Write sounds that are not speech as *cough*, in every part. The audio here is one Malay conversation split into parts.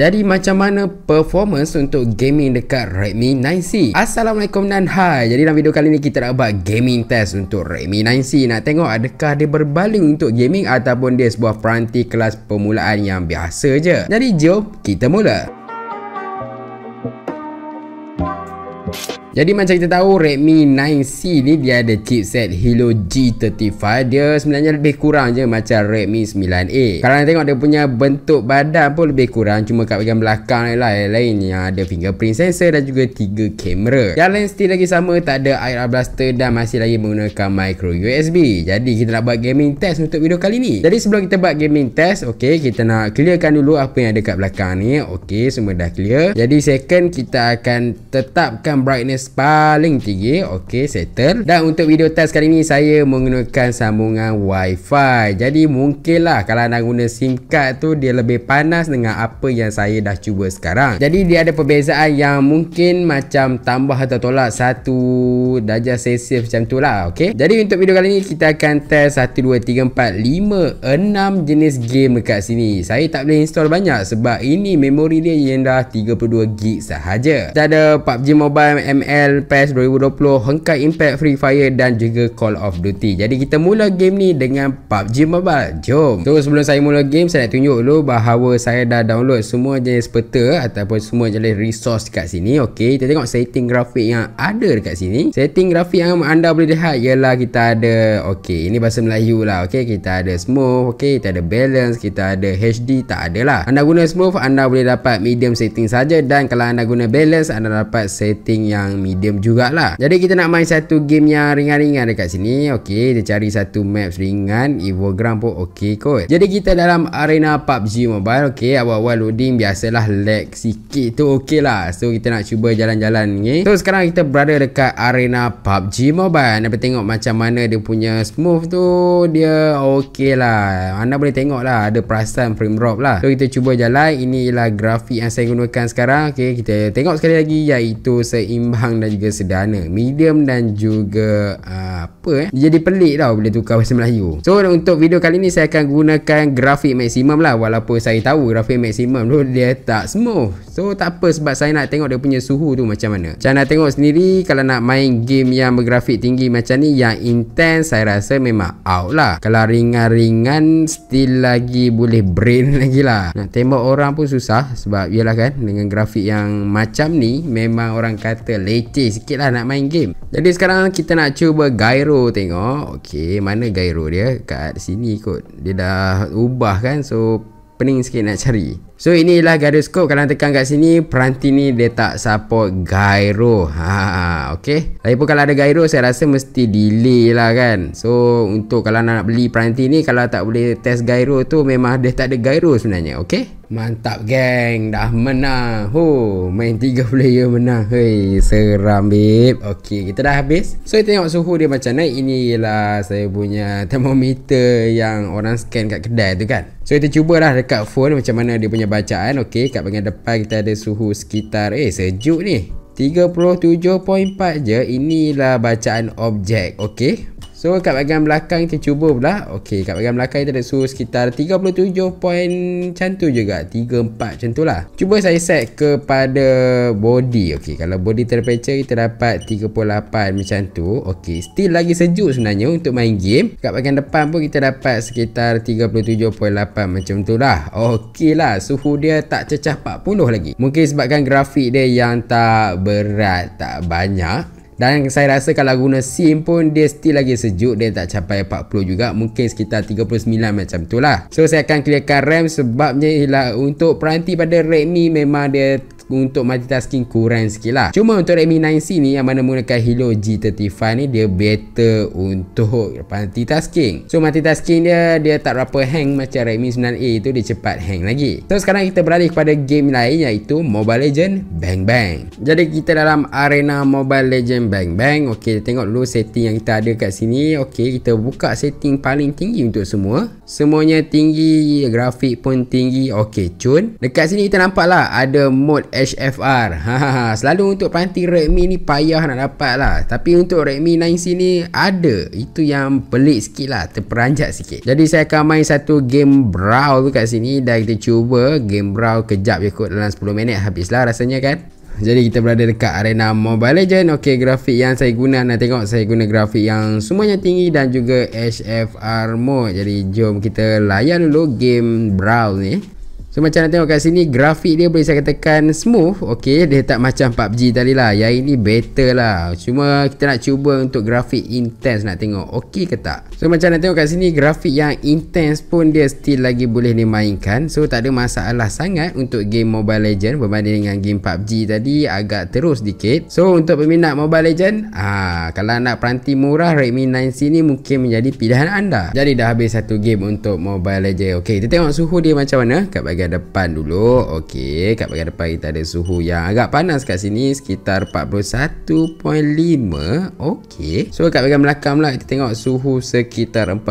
Jadi macam mana performance untuk gaming dekat Redmi 9C? Assalamualaikum dan hai. Jadi dalam video kali ni kita nak buat gaming test untuk Redmi 9C. Nak tengok adakah dia berbaling untuk gaming ataupun dia sebuah peranti kelas permulaan yang biasa je. Jadi jom kita mula. you jadi macam kita tahu Redmi 9C ni dia ada chipset Helio G35 dia sebenarnya lebih kurang je macam Redmi 9A. Kalau nak tengok dia punya bentuk badan pun lebih kurang cuma kat bahagian belakang ni lah lain yang ha, ada fingerprint sensor dan juga 3 kamera. Yang lain still lagi sama tak ada air blaster dan masih lagi menggunakan micro USB. Jadi kita nak buat gaming test untuk video kali ni. Jadi sebelum kita buat gaming test, okey kita nak clearkan dulu apa yang ada kat belakang ni. Okey semua dah clear. Jadi second kita akan tetapkan brightness FPS paling tinggi Okey settle Dan untuk video test kali ni Saya menggunakan sambungan wifi Jadi mungkin lah Kalau anda guna SIM card tu Dia lebih panas dengan apa yang saya dah cuba sekarang Jadi dia ada perbezaan yang mungkin Macam tambah atau tolak Satu darjah celsius macam tu lah Okey Jadi untuk video kali ni Kita akan test 1, 2, 3, 4, 5, 6 jenis game dekat sini Saya tak boleh install banyak Sebab ini memori dia yang dah 32GB sahaja Kita ada PUBG Mobile ML NFL PES 2020 Hengkai Impact Free Fire dan juga Call of Duty Jadi kita mula game ni dengan PUBG Mobile Jom So sebelum saya mula game saya nak tunjuk dulu bahawa saya dah download semua jenis peta Ataupun semua jenis resource dekat sini Okay kita tengok setting grafik yang ada dekat sini Setting grafik yang anda boleh lihat ialah kita ada Okay ini bahasa Melayu lah Okay kita ada smooth Okay kita ada balance Kita ada HD tak ada lah Anda guna smooth anda boleh dapat medium setting saja Dan kalau anda guna balance anda dapat setting yang medium jugalah Jadi kita nak main satu game yang ringan-ringan dekat sini Okay, kita cari satu map ringan Evogram pun okay kot Jadi kita dalam arena PUBG Mobile Okay, awal-awal loading biasalah lag sikit tu okay lah So, kita nak cuba jalan-jalan ni So, sekarang kita berada dekat arena PUBG Mobile Dapat tengok macam mana dia punya smooth tu Dia okay lah Anda boleh tengok lah Ada perasan frame drop lah So, kita cuba jalan Ini Inilah grafik yang saya gunakan sekarang Okay, kita tengok sekali lagi Iaitu seimbang bimbang dan juga sederhana medium dan juga uh, apa eh jadi pelik tau bila tukar bahasa Melayu so untuk video kali ni saya akan gunakan grafik maksimum lah walaupun saya tahu grafik maksimum tu dia tak smooth so tak apa sebab saya nak tengok dia punya suhu tu macam mana macam nak tengok sendiri kalau nak main game yang bergrafik tinggi macam ni yang intense saya rasa memang out lah kalau ringan-ringan still lagi boleh brain *laughs* lagi lah nak tembak orang pun susah sebab ialah kan dengan grafik yang macam ni memang orang kata lazy leceh sikit lah nak main game Jadi sekarang kita nak cuba gyro tengok Okay mana gyro dia kat sini kot Dia dah ubah kan so pening sikit nak cari So inilah gyroscope kalau tekan kat sini peranti ni dia tak support gyro. *laughs* Ha okey. Lagi pun kalau ada gyro saya rasa mesti delay lah kan. So untuk kalau nak beli peranti ni kalau tak boleh test gyro tu memang dia tak ada gyro sebenarnya. Okey. Mantap geng dah menang. Ho main 3 player menang. Hei seram bib. Okey kita dah habis. So kita tengok suhu dia macam mana. Inilah saya punya *laughs* termometer yang orang scan kat kedai tu kan. So kita cubalah dekat phone macam mana dia punya bacaan Okey, kat bahagian depan kita ada suhu sekitar Eh, sejuk ni 37.4 je Inilah bacaan objek Okey, So kat bahagian belakang kita cuba pula Okay kat bahagian belakang kita ada suhu sekitar 37 poin macam juga 34 4 macam tu lah Cuba saya set kepada body Okay kalau body temperature kita dapat 38 macam tu Okay still lagi sejuk sebenarnya untuk main game Kat bahagian depan pun kita dapat sekitar 37.8 macam tu lah Okay lah suhu dia tak cecah 40 lagi Mungkin sebabkan grafik dia yang tak berat tak banyak dan saya rasa kalau guna SIM pun dia still lagi sejuk dia tak capai 40 juga mungkin sekitar 39 macam tu lah. So saya akan clearkan RAM sebabnya ialah untuk peranti pada Redmi memang dia untuk multitasking kurang sikit lah cuma untuk Redmi 9C ni yang mana menggunakan Hilo G35 ni dia better untuk multitasking so multitasking dia dia tak berapa hang macam Redmi 9A tu dia cepat hang lagi so sekarang kita beralih kepada game lain iaitu Mobile Legend Bang Bang jadi kita dalam arena Mobile Legend Bang Bang ok tengok dulu setting yang kita ada kat sini ok kita buka setting paling tinggi untuk semua semuanya tinggi grafik pun tinggi ok cun dekat sini kita nampak lah ada mode HFR ha, ha, ha, Selalu untuk panti Redmi ni payah nak dapat lah Tapi untuk Redmi 9C ni ada Itu yang pelik sikit lah Terperanjat sikit Jadi saya akan main satu game Brawl kat sini Dan kita cuba game Brawl kejap je kot dalam 10 minit Habislah rasanya kan jadi kita berada dekat arena Mobile Legend. Okey, grafik yang saya guna nak tengok saya guna grafik yang semuanya tinggi dan juga HFR mode. Jadi jom kita layan dulu game Brawl ni. So macam nak tengok kat sini Grafik dia boleh saya katakan smooth Okay dia tak macam PUBG tadi lah Yang ini better lah Cuma kita nak cuba untuk grafik intense nak tengok Okay ke tak So macam nak tengok kat sini Grafik yang intense pun dia still lagi boleh dimainkan So tak ada masalah sangat untuk game Mobile Legend Berbanding dengan game PUBG tadi agak terus sedikit So untuk peminat Mobile Legend ah Kalau nak peranti murah Redmi 9C ni mungkin menjadi pilihan anda Jadi dah habis satu game untuk Mobile Legend Okay kita tengok suhu dia macam mana kat bagian bahagian depan dulu Okey, kat bahagian depan kita ada suhu yang agak panas kat sini Sekitar 41.5 Okey So kat bahagian belakang pula kita tengok suhu sekitar 41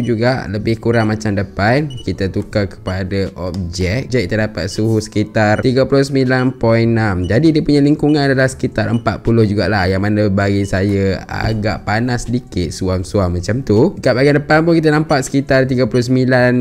juga Lebih kurang macam depan Kita tukar kepada objek Objek kita dapat suhu sekitar 39.6 Jadi dia punya lingkungan adalah sekitar 40 jugalah Yang mana bagi saya agak panas sedikit Suam-suam macam tu Kat bahagian depan pun kita nampak sekitar 39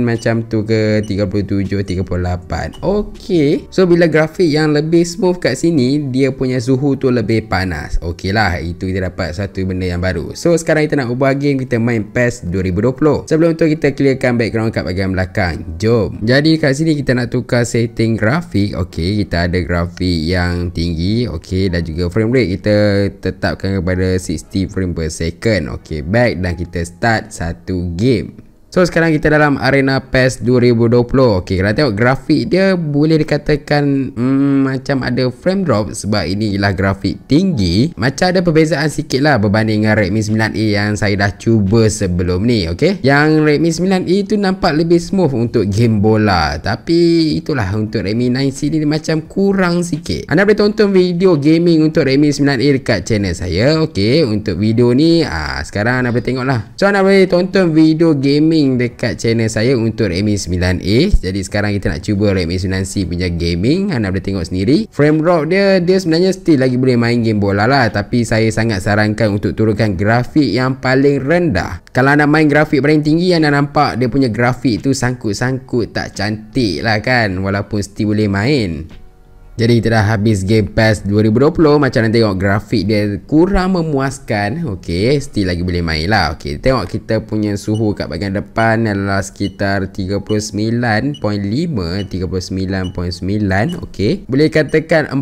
macam tu ke 37, 38 Okey So bila grafik yang lebih smooth kat sini Dia punya suhu tu lebih panas Okey lah Itu kita dapat satu benda yang baru So sekarang kita nak ubah game Kita main PES 2020 Sebelum tu kita clearkan background kat bagian belakang Jom Jadi kat sini kita nak tukar setting grafik Okey kita ada grafik yang tinggi Okey dan juga frame rate Kita tetapkan kepada 60 frame per second Okey back dan kita start satu game So sekarang kita dalam arena PES 2020. Okey, kita tengok grafik dia boleh dikatakan hmm, macam ada frame drop sebab ini ialah grafik tinggi. Macam ada perbezaan sikit lah berbanding dengan Redmi 9A e yang saya dah cuba sebelum ni. Okey, yang Redmi 9A e tu nampak lebih smooth untuk game bola. Tapi itulah untuk Redmi 9C e ni macam kurang sikit. Anda boleh tonton video gaming untuk Redmi 9A dekat channel saya. Okey, untuk video ni aa, ah, sekarang anda boleh tengok lah. So anda boleh tonton video gaming gaming dekat channel saya untuk Redmi 9A jadi sekarang kita nak cuba Redmi 9C punya gaming anda boleh tengok sendiri frame drop dia dia sebenarnya still lagi boleh main game bola lah tapi saya sangat sarankan untuk turunkan grafik yang paling rendah kalau anda main grafik paling tinggi anda nampak dia punya grafik tu sangkut-sangkut tak cantik lah kan walaupun still boleh main jadi kita dah habis Game Pass 2020 Macam nak tengok grafik dia kurang memuaskan Okay, still lagi boleh main lah Okay, tengok kita punya suhu kat bahagian depan adalah sekitar 39.5 39.9 Okay, boleh katakan 40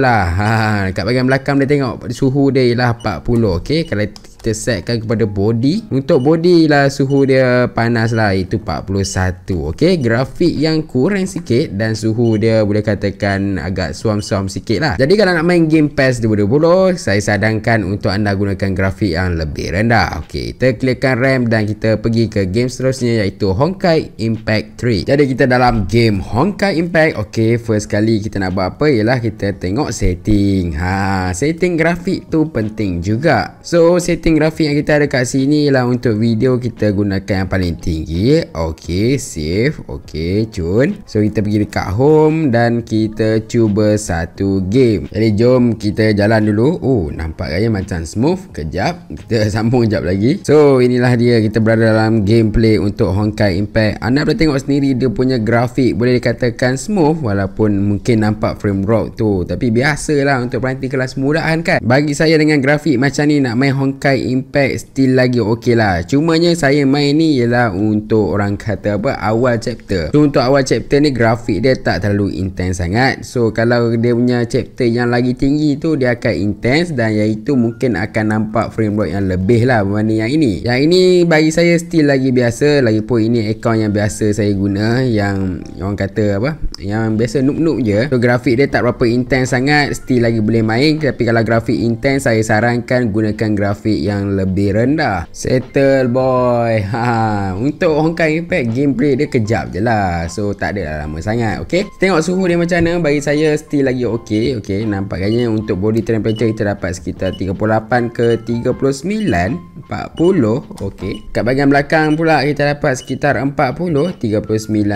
lah *laughs* ha, Kat bahagian belakang dia tengok suhu dia ialah 40 Okay, kalau kita setkan kepada body untuk body lah suhu dia panas lah itu 41 ok grafik yang kurang sikit dan suhu dia boleh katakan agak suam-suam sikit lah jadi kalau nak main game PES 2020 saya sadangkan untuk anda gunakan grafik yang lebih rendah ok kita clearkan RAM dan kita pergi ke game seterusnya iaitu Honkai Impact 3 jadi kita dalam game Honkai Impact ok first kali kita nak buat apa ialah kita tengok setting ha setting grafik tu penting juga so setting setting grafik yang kita ada kat sini ialah untuk video kita gunakan yang paling tinggi. Okey, save. Okey, cun. So kita pergi dekat home dan kita cuba satu game. Jadi jom kita jalan dulu. Oh, nampak gaya macam smooth. Kejap, kita *laughs* sambung jap lagi. So inilah dia kita berada dalam gameplay untuk Honkai Impact. Anda boleh tengok sendiri dia punya grafik boleh dikatakan smooth walaupun mungkin nampak frame drop tu. Tapi biasalah untuk peranti kelas mudahan kan. Bagi saya dengan grafik macam ni nak main Honkai high impact still lagi okey lah cumanya saya main ni ialah untuk orang kata apa awal chapter so, untuk awal chapter ni grafik dia tak terlalu intense sangat so kalau dia punya chapter yang lagi tinggi tu dia akan intense dan iaitu mungkin akan nampak frame rate yang lebih lah berbanding yang ini yang ini bagi saya still lagi biasa lagipun ini account yang biasa saya guna yang orang kata apa yang biasa noob-noob je so grafik dia tak berapa intense sangat still lagi boleh main tapi kalau grafik intense saya sarankan gunakan grafik yang yang lebih rendah Settle boy *laughs* ha, Untuk Honkai Impact Gameplay dia kejap je lah So tak ada lah lama sangat okay? Tengok suhu dia macam mana Bagi saya still lagi ok, okay Nampaknya untuk body temperature Kita dapat sekitar 38 ke 39 40 okay. Kat bahagian belakang pula Kita dapat sekitar 40 39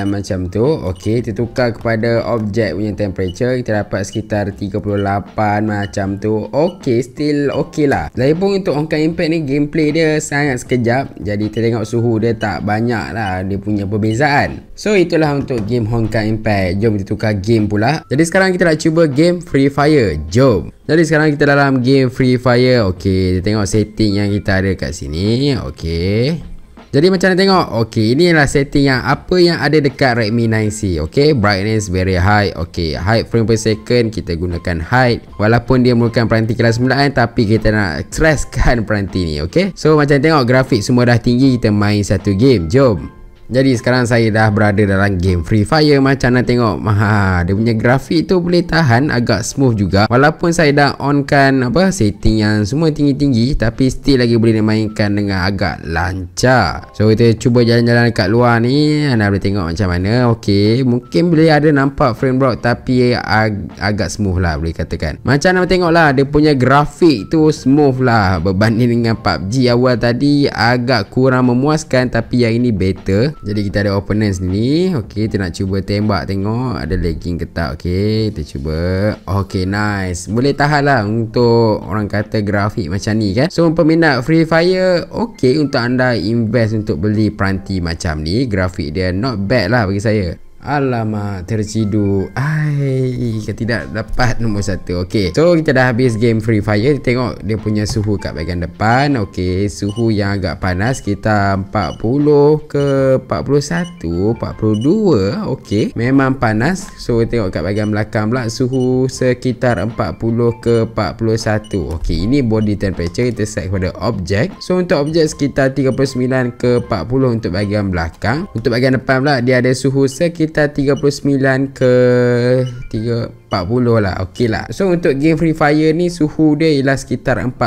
macam tu okay, Kita tukar kepada objek punya temperature Kita dapat sekitar 38 macam tu Okay, still ok lah Lagipun untuk Honkai impact ni gameplay dia sangat sekejap jadi kita tengok suhu dia tak banyak lah dia punya perbezaan so itulah untuk game Honkai Impact jom kita tukar game pula jadi sekarang kita nak cuba game Free Fire jom jadi sekarang kita dalam game Free Fire okey kita tengok setting yang kita ada kat sini okey jadi macam mana tengok Okay adalah setting yang Apa yang ada dekat Redmi 9C Okay brightness very high Okay high frame per second Kita gunakan high. Walaupun dia merupakan peranti kelas 9 Tapi kita nak stresskan *laughs* peranti ni Okay So macam tengok grafik semua dah tinggi Kita main satu game Jom jadi sekarang saya dah berada dalam game Free Fire macam nak tengok. Ha, dia punya grafik tu boleh tahan agak smooth juga. Walaupun saya dah onkan apa setting yang semua tinggi-tinggi tapi still lagi boleh dimainkan dengan agak lancar. So kita cuba jalan-jalan dekat luar ni anda boleh tengok macam mana. Okey, mungkin boleh ada nampak frame drop tapi ag agak smooth lah boleh katakan. Macam nak lah, dia punya grafik tu smooth lah berbanding dengan PUBG awal tadi agak kurang memuaskan tapi yang ini better. Jadi kita ada opponent sendiri Okay kita nak cuba tembak tengok Ada lagging ke tak Okay kita cuba Okay nice Boleh tahan lah Untuk orang kata grafik macam ni kan So peminat Free Fire Okay untuk anda invest untuk beli peranti macam ni Grafik dia not bad lah bagi saya Alamak tersidu Ai Tidak dapat nombor satu Okay So kita dah habis game Free Fire Kita tengok dia punya suhu kat bagian depan Okay Suhu yang agak panas Kita 40 ke 41 42 Okay Memang panas So kita tengok kat bagian belakang pula Suhu sekitar 40 ke 41 Okay Ini body temperature Kita set kepada objek So untuk objek sekitar 39 ke 40 Untuk bagian belakang Untuk bagian depan pula Dia ada suhu sekitar sekitar 39 ke 40 lah Okey lah So untuk game Free Fire ni Suhu dia ialah sekitar 40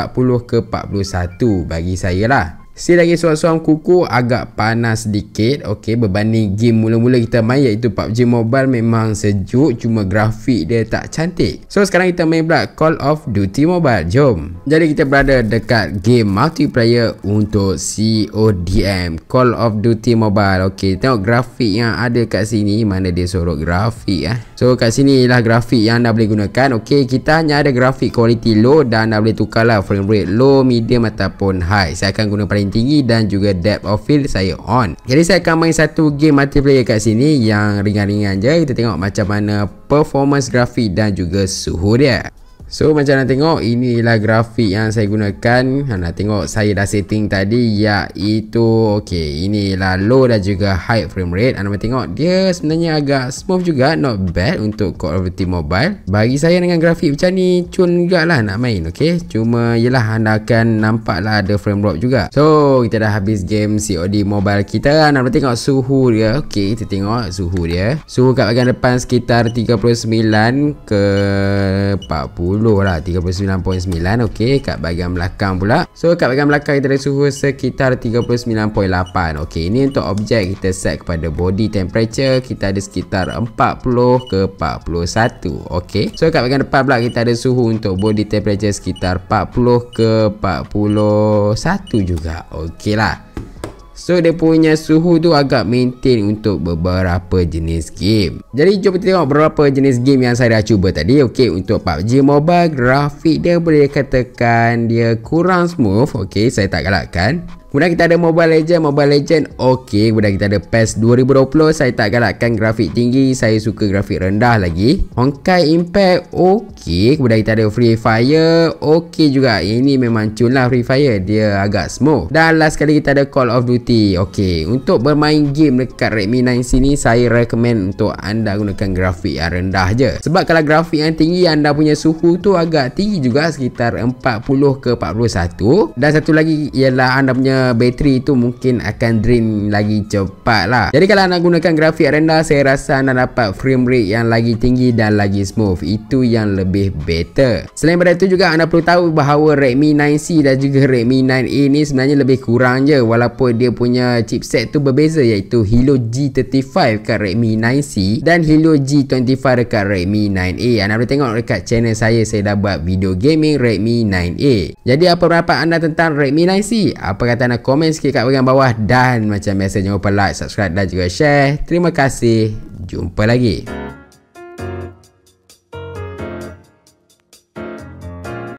ke 41 Bagi saya lah Si lagi suam-suam kuku agak panas sedikit Okay berbanding game mula-mula kita main iaitu PUBG Mobile memang sejuk Cuma grafik dia tak cantik So sekarang kita main pula Call of Duty Mobile Jom Jadi kita berada dekat game multiplayer untuk CODM Call of Duty Mobile Okay tengok grafik yang ada kat sini Mana dia sorok grafik eh So kat sini lah grafik yang anda boleh gunakan Okay kita hanya ada grafik quality low Dan anda boleh tukarlah frame rate low, medium ataupun high Saya akan guna paling paling tinggi dan juga depth of field saya on. Jadi saya akan main satu game multiplayer kat sini yang ringan-ringan je. Kita tengok macam mana performance grafik dan juga suhu dia. So macam nak tengok inilah grafik yang saya gunakan ha, Nak tengok saya dah setting tadi Iaitu ya, okey inilah low dan juga high frame rate Anda ha, boleh tengok dia sebenarnya agak smooth juga Not bad untuk Call of Duty Mobile Bagi saya dengan grafik macam ni Cun juga lah nak main okey. Cuma yelah anda akan nampak lah ada frame drop juga So kita dah habis game COD Mobile kita Anda ha, boleh tengok suhu dia Okey, kita tengok suhu dia Suhu kat bagian depan sekitar 39 ke 40 10 lah 39.9 Okey kat bahagian belakang pula So kat bahagian belakang kita ada suhu sekitar 39.8 Okey ini untuk objek kita set kepada body temperature Kita ada sekitar 40 ke 41 Okey So kat bahagian depan pula kita ada suhu untuk body temperature sekitar 40 ke 41 juga Okey lah So dia punya suhu tu agak maintain untuk beberapa jenis game. Jadi jom kita tengok beberapa jenis game yang saya dah cuba tadi. Okey untuk PUBG Mobile grafik dia boleh katakan dia kurang smooth. Okey saya tak galakkan. Kemudian kita ada Mobile Legend, Mobile Legend. Okey, kemudian kita ada PES 2020. Saya tak galakkan grafik tinggi, saya suka grafik rendah lagi. Honkai Impact. Okey, kemudian kita ada Free Fire. Okey juga. Ini memang cun lah Free Fire. Dia agak smooth. Dan last sekali kita ada Call of Duty. Okey, untuk bermain game dekat Redmi 9 sini, saya recommend untuk anda gunakan grafik yang rendah je. Sebab kalau grafik yang tinggi, anda punya suhu tu agak tinggi juga sekitar 40 ke 41. Dan satu lagi ialah anda punya bateri itu mungkin akan drain lagi cepat lah jadi kalau anda gunakan grafik rendah saya rasa anda dapat frame rate yang lagi tinggi dan lagi smooth itu yang lebih better selain pada itu juga anda perlu tahu bahawa Redmi 9C dan juga Redmi 9A ni sebenarnya lebih kurang je walaupun dia punya chipset tu berbeza iaitu Helio G35 kat Redmi 9C dan Helio G25 dekat Redmi 9A anda boleh tengok dekat channel saya saya dah buat video gaming Redmi 9A jadi apa pendapat anda tentang Redmi 9C apa kata sana komen sikit kat bahagian bawah dan macam biasa jangan lupa like, subscribe dan juga share. Terima kasih. Jumpa lagi.